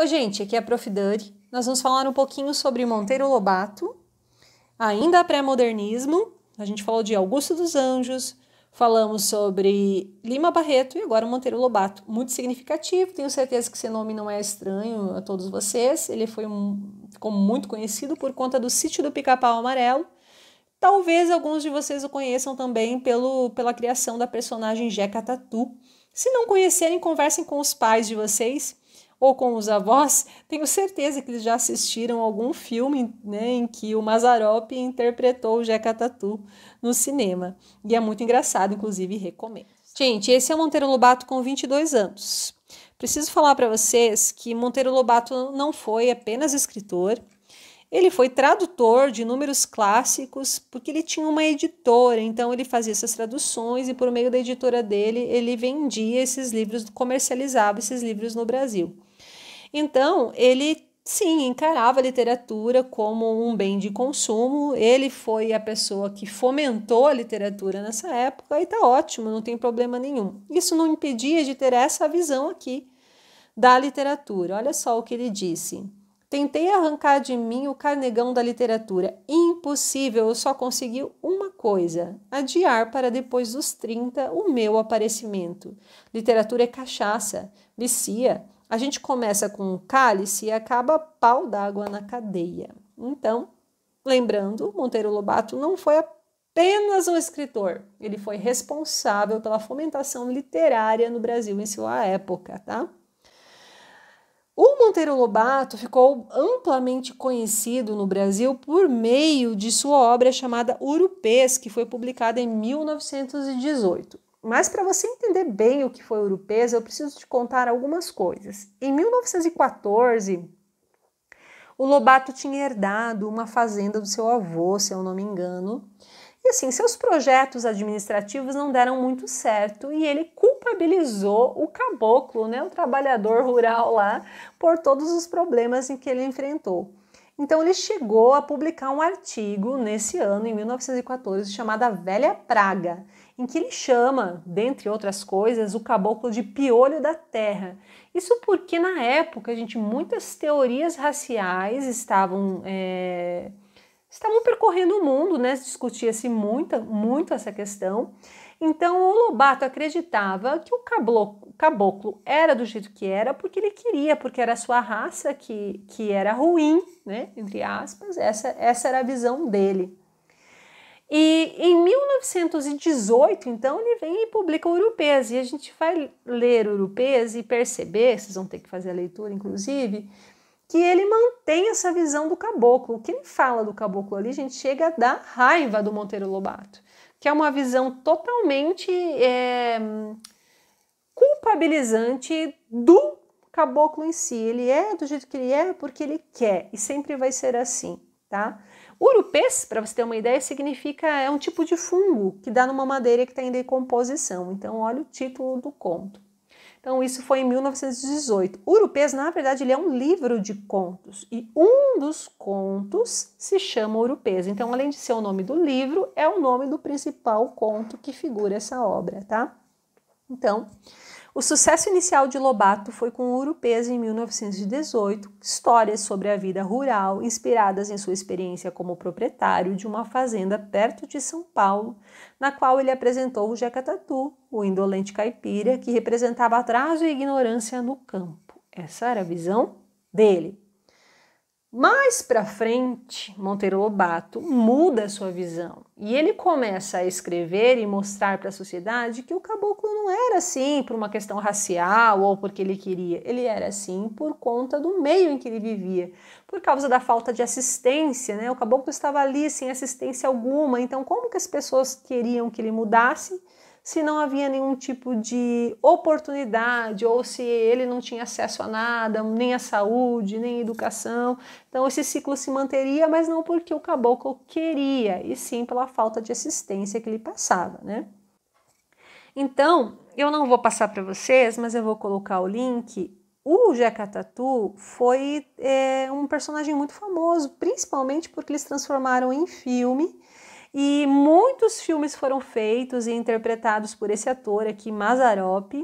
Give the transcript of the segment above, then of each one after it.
Oi, gente, aqui é a Prof. Dani. Nós vamos falar um pouquinho sobre Monteiro Lobato, ainda pré-modernismo. A gente falou de Augusto dos Anjos, falamos sobre Lima Barreto e agora Monteiro Lobato. Muito significativo, tenho certeza que esse nome não é estranho a todos vocês. Ele foi um, ficou muito conhecido por conta do Sítio do Pica-Pau Amarelo. Talvez alguns de vocês o conheçam também pelo, pela criação da personagem Jeca Tatu. Se não conhecerem, conversem com os pais de vocês ou com os avós, tenho certeza que eles já assistiram algum filme né, em que o Mazarop interpretou o Jeca Tatu no cinema. E é muito engraçado, inclusive recomendo. Gente, esse é o Monteiro Lobato com 22 anos. Preciso falar para vocês que Monteiro Lobato não foi apenas escritor, ele foi tradutor de números clássicos, porque ele tinha uma editora, então ele fazia essas traduções e, por meio da editora dele, ele vendia esses livros, comercializava esses livros no Brasil. Então, ele sim, encarava a literatura como um bem de consumo. Ele foi a pessoa que fomentou a literatura nessa época e está ótimo, não tem problema nenhum. Isso não impedia de ter essa visão aqui da literatura. Olha só o que ele disse. Tentei arrancar de mim o carnegão da literatura. Impossível, eu só consegui uma coisa: adiar para depois dos 30 o meu aparecimento. Literatura é cachaça, vicia, a gente começa com um cálice e acaba pau d'água na cadeia. Então, lembrando, Monteiro Lobato não foi apenas um escritor, ele foi responsável pela fomentação literária no Brasil em sua época, tá? O Monteiro Lobato ficou amplamente conhecido no Brasil por meio de sua obra chamada Urupês, que foi publicada em 1918. Mas para você entender bem o que foi a Urupesa, eu preciso te contar algumas coisas. Em 1914, o Lobato tinha herdado uma fazenda do seu avô, se eu não me engano. E assim, seus projetos administrativos não deram muito certo e ele culpabilizou o caboclo, né, o trabalhador rural lá, por todos os problemas em que ele enfrentou. Então ele chegou a publicar um artigo nesse ano, em 1914, chamado A Velha Praga, em que ele chama, dentre outras coisas, o caboclo de piolho da terra. Isso porque na época, a gente, muitas teorias raciais estavam é, estavam percorrendo o mundo, né? Discutia-se muito, muito essa questão. Então o Lobato acreditava que o caboclo, caboclo, era do jeito que era porque ele queria, porque era a sua raça que, que era ruim, né? Entre aspas, essa, essa era a visão dele. E em 1918, então, ele vem e publica o Urupês. E a gente vai ler o Urupês e perceber, vocês vão ter que fazer a leitura, inclusive, que ele mantém essa visão do caboclo. O que ele fala do caboclo ali, a gente chega a dar raiva do Monteiro Lobato, que é uma visão totalmente é, culpabilizante do caboclo em si. Ele é do jeito que ele é porque ele quer e sempre vai ser assim, tá? Urupês, para você ter uma ideia, significa é um tipo de fungo que dá numa madeira que está em decomposição. Então, olha o título do conto. Então, isso foi em 1918. Urupês, na verdade, ele é um livro de contos e um dos contos se chama Urupês. Então, além de ser o nome do livro, é o nome do principal conto que figura essa obra, tá? Então, o sucesso inicial de Lobato foi com Ouro Peso em 1918, histórias sobre a vida rural inspiradas em sua experiência como proprietário de uma fazenda perto de São Paulo, na qual ele apresentou o Jeca Tatu, o indolente caipira que representava atraso e ignorância no campo. Essa era a visão dele. Mais para frente, Monteiro Lobato muda a sua visão e ele começa a escrever e mostrar para a sociedade que o caboclo não era assim por uma questão racial ou porque ele queria, ele era assim por conta do meio em que ele vivia, por causa da falta de assistência, né? O caboclo estava ali sem assistência alguma, então como que as pessoas queriam que ele mudasse se não havia nenhum tipo de oportunidade ou se ele não tinha acesso a nada, nem à saúde, nem à educação. Então esse ciclo se manteria, mas não porque o caboclo queria, e sim pela falta de assistência que lhe passava, né? Então, eu não vou passar para vocês, mas eu vou colocar o link. O Jeca Tatu foi é, um personagem muito famoso, principalmente porque eles transformaram em filme e muitos filmes foram feitos e interpretados por esse ator aqui, Mazarop.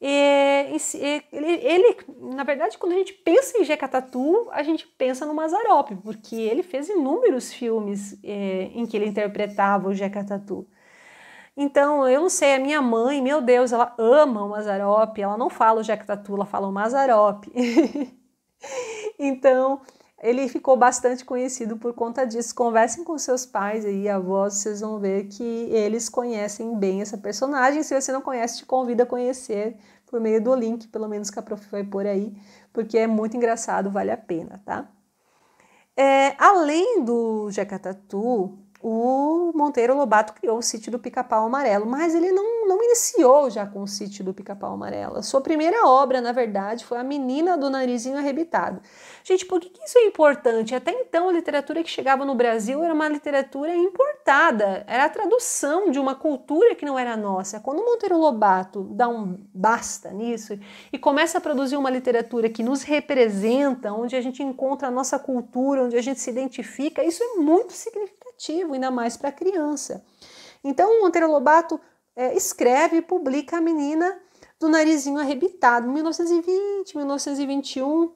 E, e, ele, ele, na verdade, quando a gente pensa em Jekatatu, a gente pensa no Mazarop, porque ele fez inúmeros filmes é, em que ele interpretava o Jekatatu. Então, eu não sei, a minha mãe, meu Deus, ela ama o Mazarop, ela não fala o Jecatatu, ela fala o Mazarop. então, ele ficou bastante conhecido por conta disso. Conversem com seus pais aí, avós, vocês vão ver que eles conhecem bem essa personagem. Se você não conhece, te convido a conhecer por meio do link, pelo menos que a prof vai pôr aí, porque é muito engraçado, vale a pena, tá? É, além do Jacatatu, o Monteiro Lobato criou o sítio do Pica-Pau Amarelo, mas ele não, não iniciou já com o sítio do Pica-Pau Amarelo. A sua primeira obra, na verdade, foi A Menina do Narizinho Arrebitado. Gente, por que, isso é importante? Até então, a literatura que chegava no Brasil era uma literatura importada, era a tradução de uma cultura que não era nossa. Quando o Monteiro Lobato dá um basta nisso e começa a produzir uma literatura que nos representa, onde a gente encontra a nossa cultura, onde a gente se identifica, isso é muito significativo disruptivo, ainda mais para criança. Então, o Monteiro Lobato é, escreve e publica A Menina do Narizinho Arrebitado, 1920, 1921,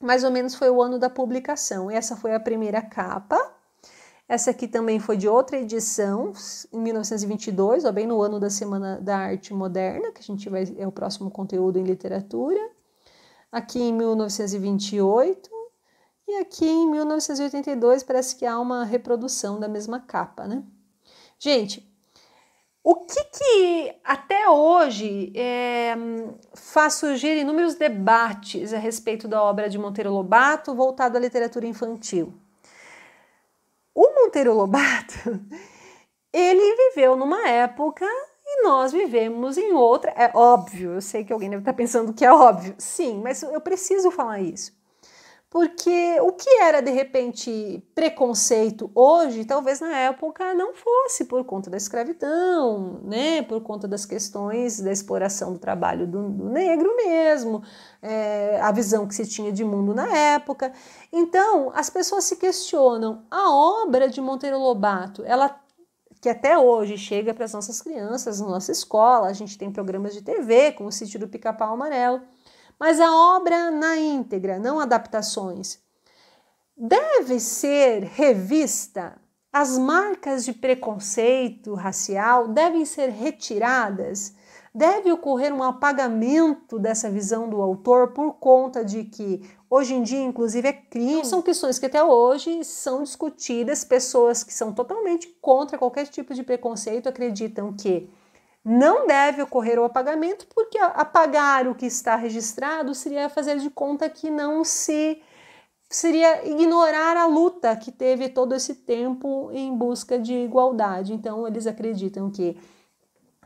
mais ou menos foi o ano da publicação. Essa foi a primeira capa. Essa aqui também foi de outra edição, em 1922, ó, bem no ano da Semana da Arte Moderna, que a gente vai é o próximo conteúdo em literatura. Aqui em 1928, e aqui em 1982 parece que há uma reprodução da mesma capa, né? Gente, o que, que até hoje é, faz surgir inúmeros debates a respeito da obra de Monteiro Lobato voltado à literatura infantil? O Monteiro Lobato, ele viveu numa época e nós vivemos em outra. É óbvio, eu sei que alguém deve estar pensando que é óbvio. Sim, mas eu preciso falar isso porque o que era de repente preconceito hoje, talvez na época não fosse por conta da escravidão, né, por conta das questões da exploração do trabalho do, do negro mesmo, é, a visão que se tinha de mundo na época. Então as pessoas se questionam. A obra de Monteiro Lobato, ela que até hoje chega para as nossas crianças, na nossa escola, a gente tem programas de TV, como o Sítio do Pica-Pau Amarelo mas a obra na íntegra, não adaptações. Deve ser revista. As marcas de preconceito racial devem ser retiradas. Deve ocorrer um apagamento dessa visão do autor por conta de que hoje em dia, inclusive, é crime. Não são questões que até hoje são discutidas. Pessoas que são totalmente contra qualquer tipo de preconceito acreditam que não deve ocorrer o apagamento, porque apagar o que está registrado seria fazer de conta que não se. seria ignorar a luta que teve todo esse tempo em busca de igualdade. Então, eles acreditam que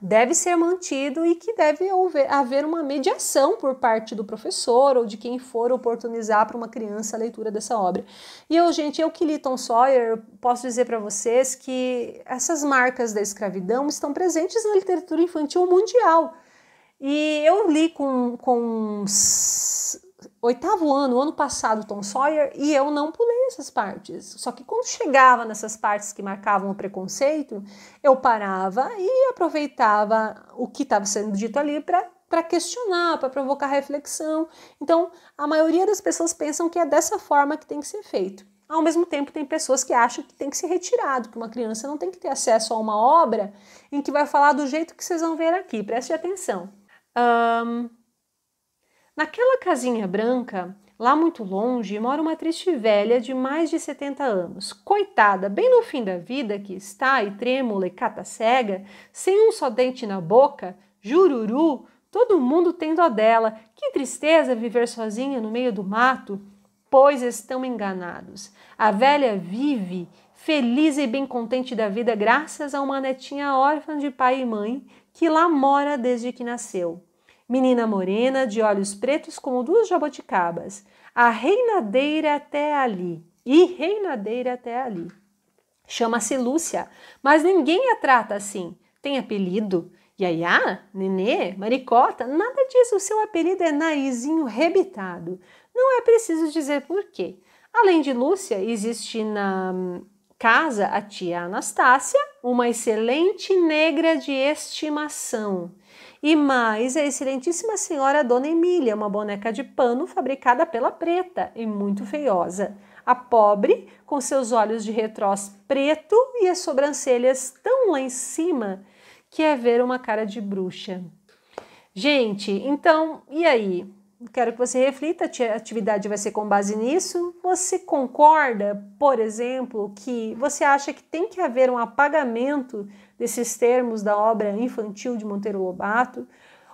deve ser mantido e que deve haver uma mediação por parte do professor ou de quem for oportunizar para uma criança a leitura dessa obra. E eu, gente, eu que li Tom Sawyer, posso dizer para vocês que essas marcas da escravidão estão presentes na literatura infantil mundial. E eu li com, com oitavo ano, ano passado, Tom Sawyer, e eu não pulei essas partes. Só que quando chegava nessas partes que marcavam o preconceito, eu parava e aproveitava o que estava sendo dito ali para questionar, para provocar reflexão. Então, a maioria das pessoas pensam que é dessa forma que tem que ser feito. Ao mesmo tempo, tem pessoas que acham que tem que ser retirado, que uma criança não tem que ter acesso a uma obra em que vai falar do jeito que vocês vão ver aqui. Preste atenção. Um, Naquela casinha branca, lá muito longe, mora uma triste velha de mais de 70 anos. Coitada, bem no fim da vida que está e trêmula e cata cega, sem um só dente na boca, jururu, todo mundo tem dó dela. Que tristeza viver sozinha no meio do mato. Pois estão enganados. A velha vive, feliz e bem contente da vida, graças a uma netinha órfã de pai e mãe que lá mora desde que nasceu menina morena, de olhos pretos como duas jaboticabas, a reinadeira até ali, e reinadeira até ali. Chama-se Lúcia, mas ninguém a trata assim. Tem apelido? Yaya? Nenê? Maricota? Nada disso. O seu apelido é Narizinho Rebitado. Não é preciso dizer por quê. Além de Lúcia, existe na casa a tia Anastácia, uma excelente negra de estimação e mais a excelentíssima senhora Dona Emília, uma boneca de pano fabricada pela preta e muito feiosa. A pobre, com seus olhos de retrós preto e as sobrancelhas tão lá em cima que é ver uma cara de bruxa. Gente, então, e aí? quero que você reflita, a atividade vai ser com base nisso. Você concorda, por exemplo, que você acha que tem que haver um apagamento desses termos da obra infantil de Monteiro Lobato?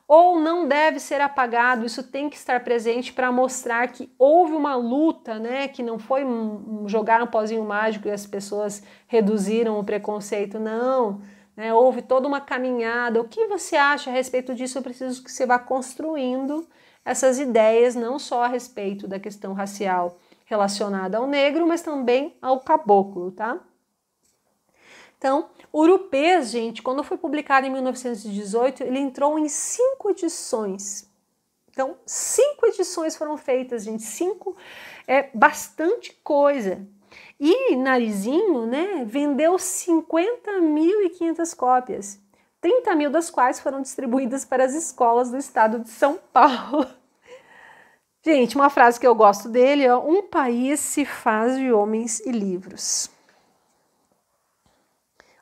Ou não deve ser apagado, isso tem que estar presente para mostrar que houve uma luta, né? Que não foi um, jogar um pozinho mágico e as pessoas reduziram o preconceito, não. Né? Houve toda uma caminhada. O que você acha a respeito disso? Eu preciso que você vá construindo essas ideias não só a respeito da questão racial relacionada ao negro, mas também ao caboclo, tá? Então, Urupês, gente, quando foi publicado em 1918, ele entrou em cinco edições. Então, cinco edições foram feitas, gente. Cinco é bastante coisa. E Narizinho, né, vendeu 50.500 cópias. 30 mil das quais foram distribuídas para as escolas do estado de São Paulo. Gente, uma frase que eu gosto dele é: um país se faz de homens e livros.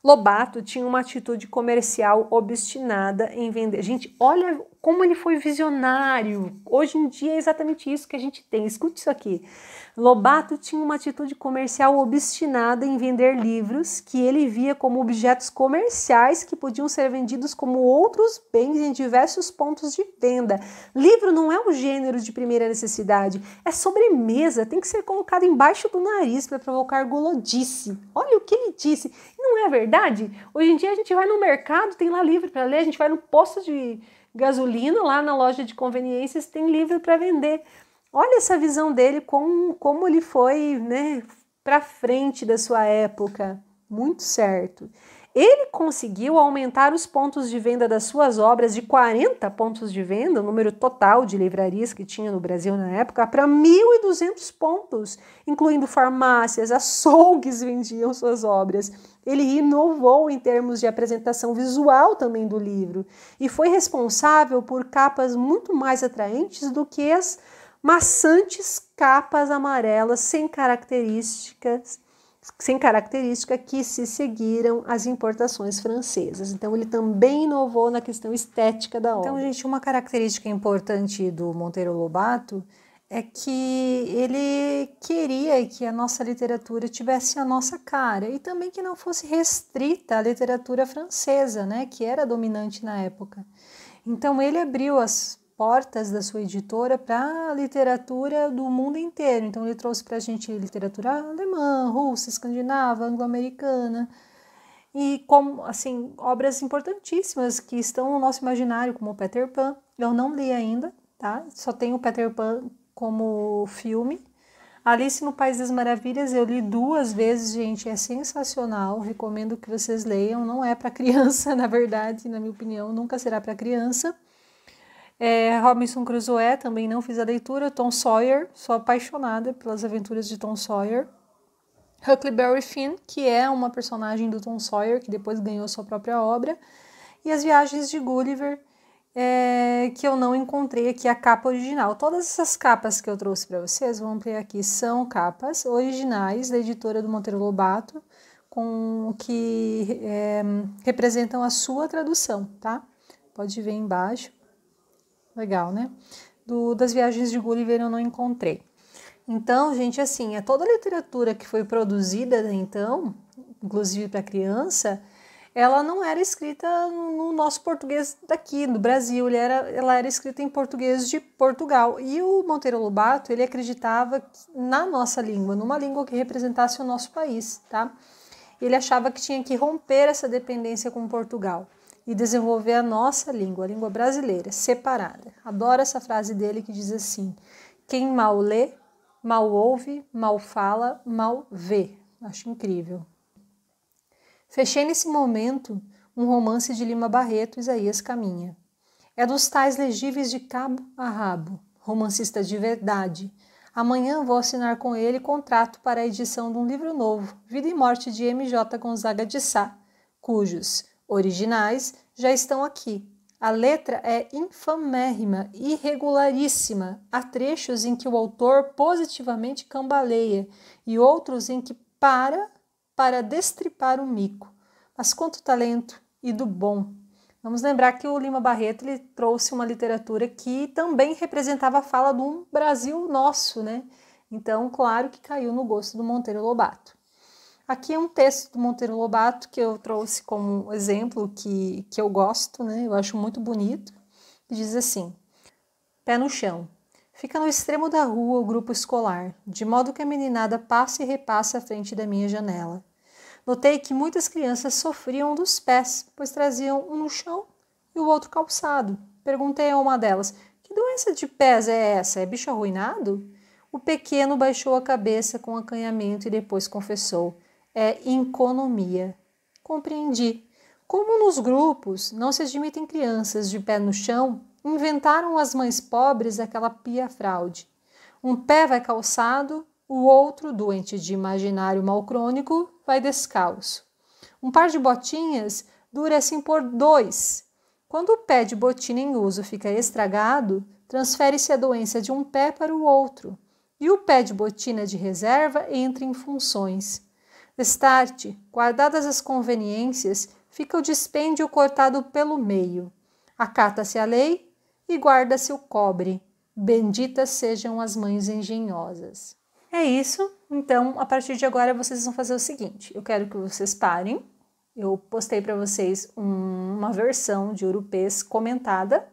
Lobato tinha uma atitude comercial obstinada em vender. Gente, olha como ele foi visionário. Hoje em dia é exatamente isso que a gente tem. Escute isso aqui. Lobato tinha uma atitude comercial obstinada em vender livros que ele via como objetos comerciais que podiam ser vendidos como outros bens em diversos pontos de venda. Livro não é um gênero de primeira necessidade, é sobremesa, tem que ser colocado embaixo do nariz para provocar gulodice. Olha o que ele disse. Não é verdade? Hoje em dia a gente vai no mercado, tem lá livro para ler, a gente vai no posto de gasolina lá na loja de conveniências, tem livro para vender. Olha essa visão dele, como, como ele foi né, para frente da sua época. Muito certo ele conseguiu aumentar os pontos de venda das suas obras de 40 pontos de venda, o número total de livrarias que tinha no Brasil na época, para 1.200 pontos, incluindo farmácias, açougues vendiam suas obras. Ele inovou em termos de apresentação visual também do livro e foi responsável por capas muito mais atraentes do que as maçantes capas amarelas sem características sem característica que se seguiram as importações francesas. Então ele também inovou na questão estética da então, obra. Então, gente, uma característica importante do Monteiro Lobato é que ele queria que a nossa literatura tivesse a nossa cara e também que não fosse restrita à literatura francesa, né, que era dominante na época. Então ele abriu as portas da sua editora para a literatura do mundo inteiro. Então, ele trouxe para a gente literatura alemã, russa, escandinava, anglo-americana e como assim obras importantíssimas que estão no nosso imaginário, como Peter Pan. Eu não li ainda, tá? Só tenho Peter Pan como filme. Alice no País das Maravilhas eu li duas vezes, gente, é sensacional. Recomendo que vocês leiam. Não é para criança, na verdade, na minha opinião, nunca será para criança. É, Robinson Crusoe também não fiz a leitura. Tom Sawyer, sou apaixonada pelas aventuras de Tom Sawyer. Huckleberry Finn, que é uma personagem do Tom Sawyer, que depois ganhou sua própria obra. E As Viagens de Gulliver, é, que eu não encontrei aqui a capa original. Todas essas capas que eu trouxe para vocês, vão ampliar aqui, são capas originais da editora do Monteiro Lobato, com que é, representam a sua tradução, tá? Pode ver embaixo. Legal, né? Do, das viagens de Gulliver eu não encontrei. Então, gente, assim, é toda a literatura que foi produzida então, inclusive para criança, ela não era escrita no nosso português daqui, do Brasil, ele era, ela era escrita em português de Portugal. E o Monteiro Lobato, ele acreditava na nossa língua, numa língua que representasse o nosso país, tá? Ele achava que tinha que romper essa dependência com Portugal e desenvolver a nossa língua, a língua brasileira, separada. Adoro essa frase dele que diz assim: quem mal lê, mal ouve, mal fala, mal vê. Acho incrível. Fechei nesse momento um romance de Lima Barreto, Isaías Caminha. É dos tais legíveis de cabo a rabo, romancista de verdade. Amanhã vou assinar com ele contrato para a edição de um livro novo, Vida e Morte de M.J. Gonzaga de Sá, cujos originais já estão aqui. A letra é infamérrima, irregularíssima. Há trechos em que o autor positivamente cambaleia e outros em que para para destripar o mico. Mas quanto talento e do bom! Vamos lembrar que o Lima Barreto ele trouxe uma literatura que também representava a fala de um Brasil nosso, né? Então, claro que caiu no gosto do Monteiro Lobato. Aqui é um texto do Monteiro Lobato que eu trouxe como exemplo que, que eu gosto, né? Eu acho muito bonito. Diz assim: Pé no chão. Fica no extremo da rua o grupo escolar, de modo que a meninada passa e repassa à frente da minha janela. Notei que muitas crianças sofriam dos pés, pois traziam um no chão e o outro calçado. Perguntei a uma delas: Que doença de pés é essa? É bicho arruinado? O pequeno baixou a cabeça com acanhamento e depois confessou: é economia. Compreendi. Como nos grupos não se admitem crianças de pé no chão, inventaram as mães pobres aquela pia fraude. Um pé vai calçado, o outro, doente de imaginário mal crônico, vai descalço. Um par de botinhas dura assim por dois. Quando o pé de botina em uso fica estragado, transfere-se a doença de um pé para o outro, e o pé de botina de reserva entra em funções. Estarte guardadas as conveniências, fica o dispêndio cortado pelo meio. Acata-se a lei e guarda-se o cobre. Benditas sejam as mães engenhosas. É isso. Então, a partir de agora, vocês vão fazer o seguinte: eu quero que vocês parem. Eu postei para vocês um, uma versão de Urupês comentada.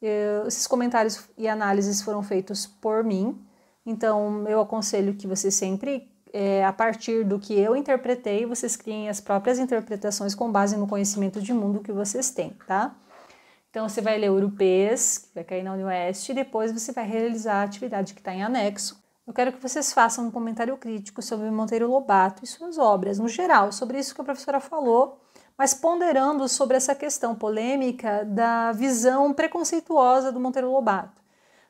Eu, esses comentários e análises foram feitos por mim, então eu aconselho que vocês sempre é, a partir do que eu interpretei, vocês criem as próprias interpretações com base no conhecimento de mundo que vocês têm, tá? Então, você vai ler Urupês, que vai cair na Unioeste, e depois você vai realizar a atividade que está em anexo. Eu quero que vocês façam um comentário crítico sobre Monteiro Lobato e suas obras, no geral, sobre isso que a professora falou, mas ponderando sobre essa questão polêmica da visão preconceituosa do Monteiro Lobato,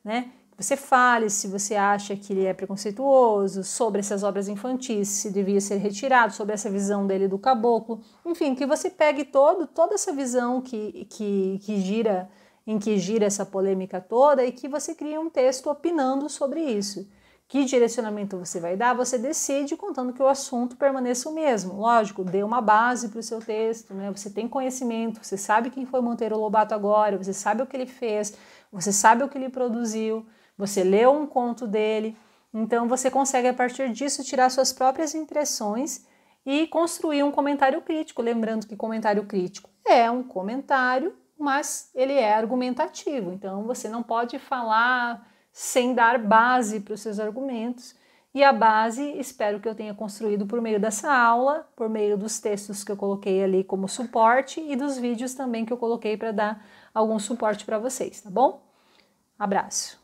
né? você fale se você acha que ele é preconceituoso, sobre essas obras infantis, se devia ser retirado, sobre essa visão dele do caboclo. Enfim, que você pegue todo, toda essa visão que, que, que gira, em que gira essa polêmica toda e que você crie um texto opinando sobre isso. Que direcionamento você vai dar, você decide contando que o assunto permaneça o mesmo. Lógico, dê uma base para o seu texto, né? Você tem conhecimento, você sabe quem foi Monteiro Lobato agora, você sabe o que ele fez, você sabe o que ele produziu você leu um conto dele, então você consegue a partir disso tirar suas próprias impressões e construir um comentário crítico. Lembrando que comentário crítico é um comentário, mas ele é argumentativo, então você não pode falar sem dar base para os seus argumentos. E a base, espero que eu tenha construído por meio dessa aula, por meio dos textos que eu coloquei ali como suporte e dos vídeos também que eu coloquei para dar algum suporte para vocês, tá bom? Abraço!